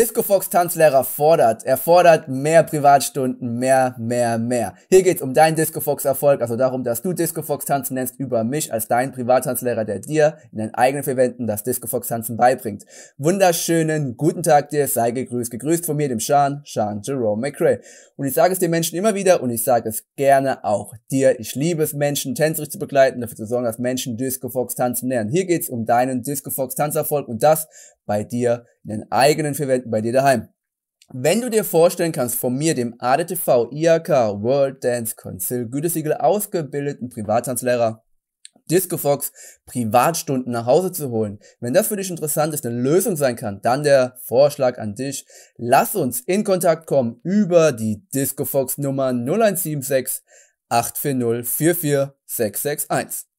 Disco Fox Tanzlehrer fordert. Er fordert mehr Privatstunden, mehr, mehr, mehr. Hier geht's um deinen Disco Fox Erfolg, also darum, dass du Disco Fox Tanzen nennst über mich als dein Privattanzlehrer, der dir in deinen eigenen Verwenden das Disco Fox Tanzen beibringt. Wunderschönen guten Tag dir, sei gegrüßt, gegrüßt von mir, dem Sean, Sean Jerome McRae. Und ich sage es den Menschen immer wieder und ich sage es gerne auch dir. Ich liebe es, Menschen tänzerisch zu begleiten, dafür zu sorgen, dass Menschen Disco Fox Tanzen lernen. Hier geht's um deinen Disco Fox Tanzerfolg und das, bei dir in den eigenen vier Wänden, bei dir daheim. Wenn du dir vorstellen kannst, von mir, dem ADTV, IAK, World Dance Council, Gütesiegel ausgebildeten Privattanzlehrer, DiscoFox Privatstunden nach Hause zu holen. Wenn das für dich interessant ist, eine Lösung sein kann, dann der Vorschlag an dich. Lass uns in Kontakt kommen über die DiscoFox Nummer 0176 840 44661.